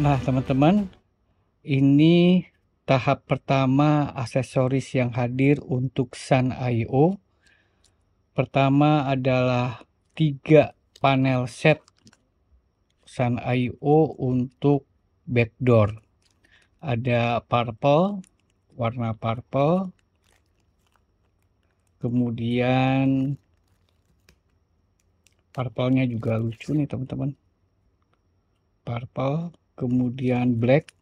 Nah, teman-teman, ini tahap pertama aksesoris yang hadir untuk Sun IO. Pertama adalah tiga panel set Sun IO untuk backdoor. Ada purple, warna purple. Kemudian purple-nya juga lucu nih, teman-teman. Purple kemudian black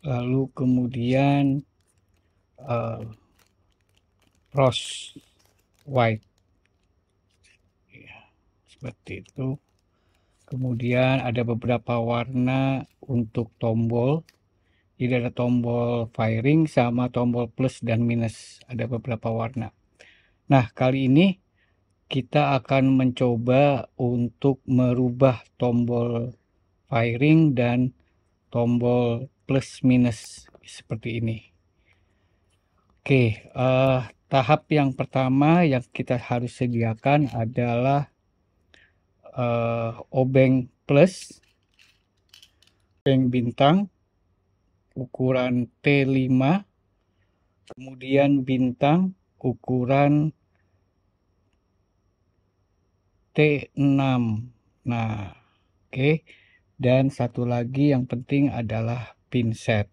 lalu kemudian uh, rose white ya, seperti itu kemudian ada beberapa warna untuk tombol jadi ada tombol firing sama tombol plus dan minus ada beberapa warna nah kali ini kita akan mencoba untuk merubah tombol firing dan tombol plus minus seperti ini. Oke, uh, tahap yang pertama yang kita harus sediakan adalah uh, obeng plus, obeng bintang ukuran T5, kemudian bintang ukuran 6 Nah, oke. Okay. Dan satu lagi yang penting adalah pinset.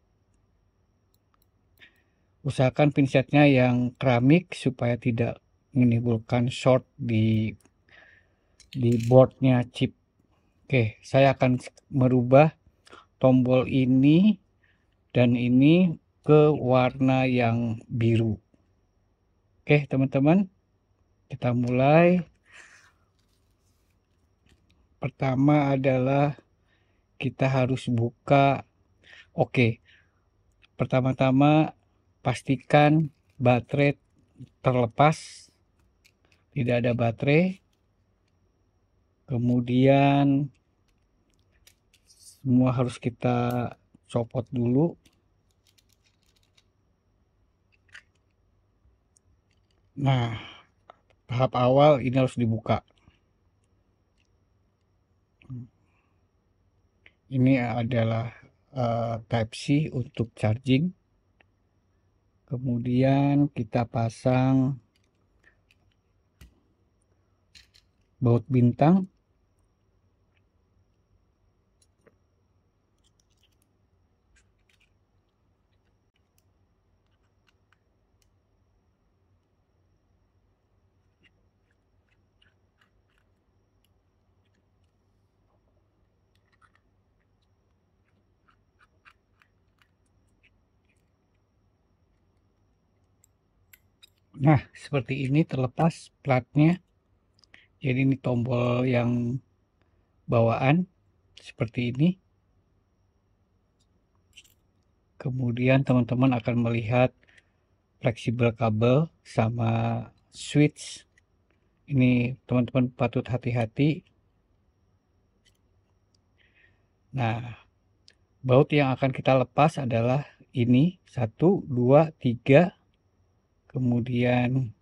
Usahakan pinsetnya yang keramik supaya tidak menimbulkan short di di boardnya chip. Oke, okay. saya akan merubah tombol ini dan ini ke warna yang biru. Oke, okay, teman-teman. Kita mulai. Pertama adalah kita harus buka. Oke, pertama-tama pastikan baterai terlepas, tidak ada baterai. Kemudian semua harus kita copot dulu. Nah, tahap awal ini harus dibuka. ini adalah uh, eh, type C untuk charging kemudian kita pasang baut bintang Nah, seperti ini terlepas platnya. Jadi ini tombol yang bawaan seperti ini. Kemudian teman-teman akan melihat fleksibel kabel sama switch. Ini teman-teman patut hati-hati. Nah, baut yang akan kita lepas adalah ini. satu tiga, tiga kemudian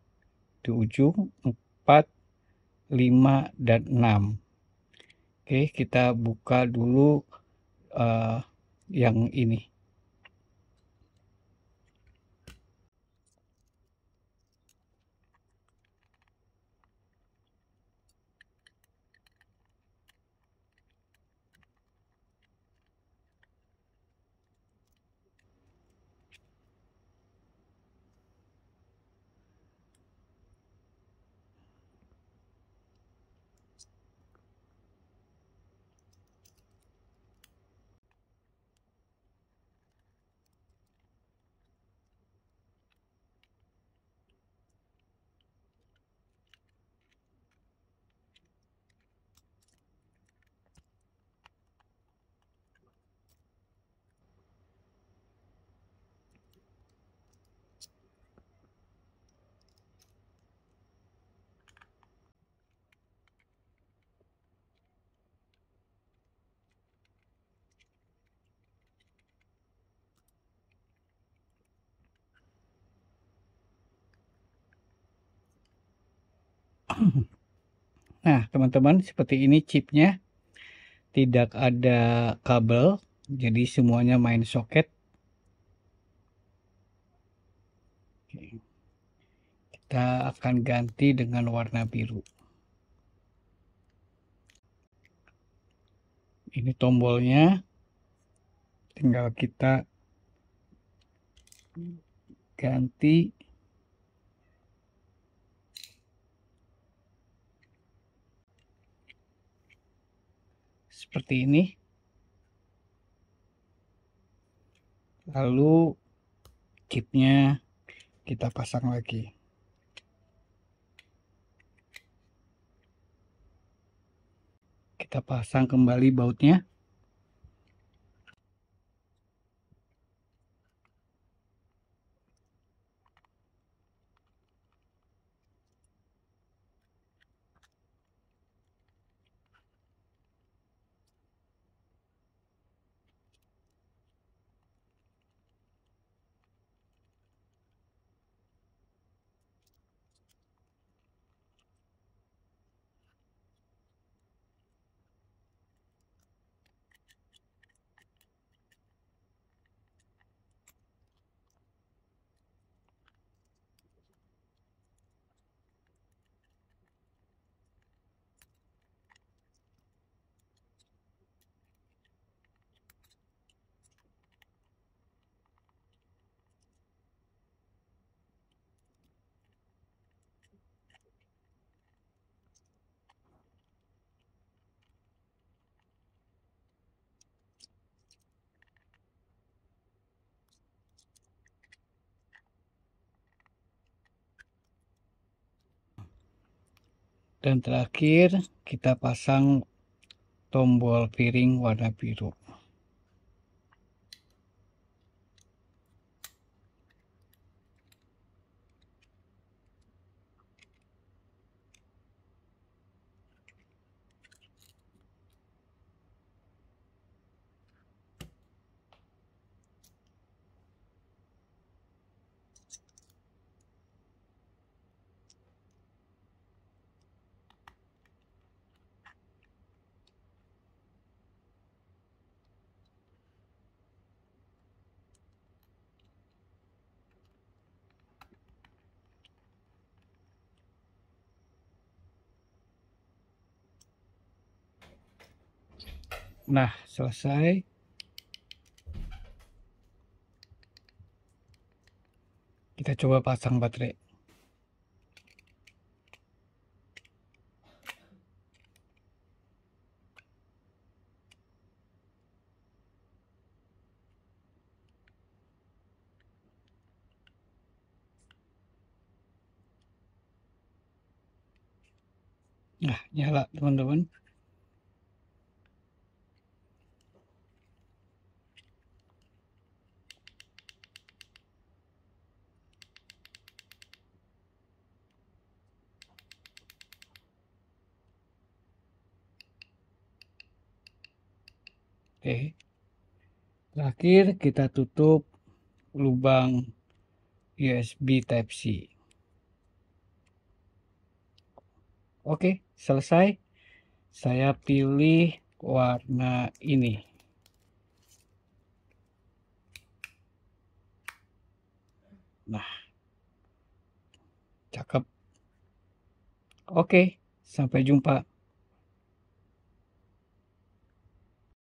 di ujung 4, 5, dan 6. Oke, kita buka dulu uh, yang ini. Nah, teman-teman, seperti ini chipnya. Tidak ada kabel, jadi semuanya main soket. Kita akan ganti dengan warna biru. Ini tombolnya. Tinggal kita ganti seperti ini. Lalu chipnya kita pasang lagi. Kita pasang kembali bautnya. dan terakhir kita pasang tombol piring warna biru Nah, selesai. Kita coba pasang baterai. Nah, nyala teman-teman. Oke. Terakhir kita tutup lubang USB Type C. Oke, selesai. Saya pilih warna ini. Nah, cakep. Oke, sampai jumpa.